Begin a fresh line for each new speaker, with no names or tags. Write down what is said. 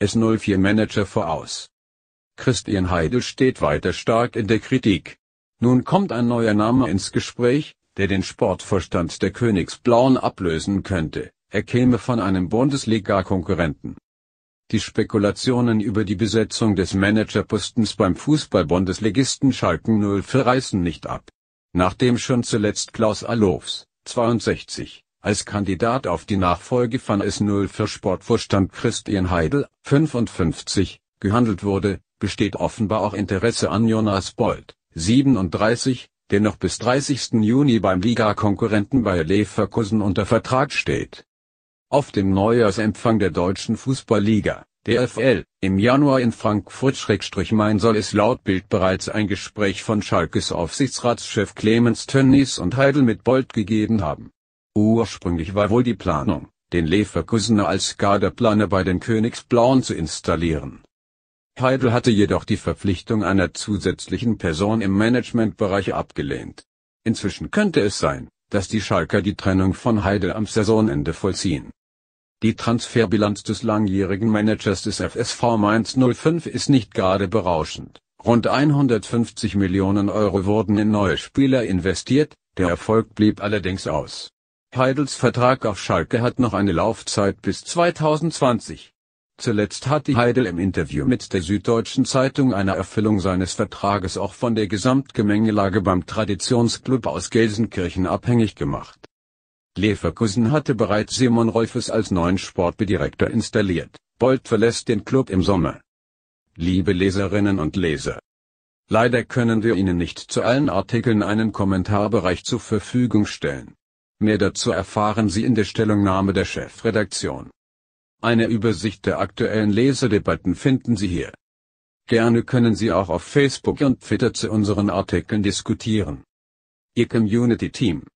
S04 Manager voraus. Christian Heidel steht weiter stark in der Kritik. Nun kommt ein neuer Name ins Gespräch, der den Sportvorstand der Königsblauen ablösen könnte. Er käme von einem Bundesliga-Konkurrenten. Die Spekulationen über die Besetzung des Managerpostens beim Fußball-Bundesligisten Schalken 04 reißen nicht ab. Nachdem schon zuletzt Klaus Allofs, 62, als Kandidat auf die Nachfolge von S0 für Sportvorstand Christian Heidel, 55, gehandelt wurde, besteht offenbar auch Interesse an Jonas Bold, 37, der noch bis 30. Juni beim Ligakonkurrenten Bayer Leverkusen unter Vertrag steht. Auf dem Neujahrsempfang der deutschen Fußballliga, DFL, im Januar in Frankfurt-Main soll es laut Bild bereits ein Gespräch von Schalkes Aufsichtsratschef Clemens Tönnies und Heidel mit Bold gegeben haben. Ursprünglich war wohl die Planung, den Leverkusener als Kaderplaner bei den Königsblauen zu installieren. Heidel hatte jedoch die Verpflichtung einer zusätzlichen Person im Managementbereich abgelehnt. Inzwischen könnte es sein, dass die Schalker die Trennung von Heidel am Saisonende vollziehen. Die Transferbilanz des langjährigen Managers des FSV Mainz 05 ist nicht gerade berauschend. Rund 150 Millionen Euro wurden in neue Spieler investiert, der Erfolg blieb allerdings aus. Heidels Vertrag auf Schalke hat noch eine Laufzeit bis 2020. Zuletzt hatte Heidel im Interview mit der Süddeutschen Zeitung eine Erfüllung seines Vertrages auch von der Gesamtgemengelage beim Traditionsclub aus Gelsenkirchen abhängig gemacht. Leverkusen hatte bereits Simon Rolfes als neuen Sportbedirektor installiert, Bolt verlässt den Club im Sommer. Liebe Leserinnen und Leser. Leider können wir Ihnen nicht zu allen Artikeln einen Kommentarbereich zur Verfügung stellen. Mehr dazu erfahren Sie in der Stellungnahme der Chefredaktion. Eine Übersicht der aktuellen Lesedebatten finden Sie hier. Gerne können Sie auch auf Facebook und Twitter zu unseren Artikeln diskutieren. Ihr Community Team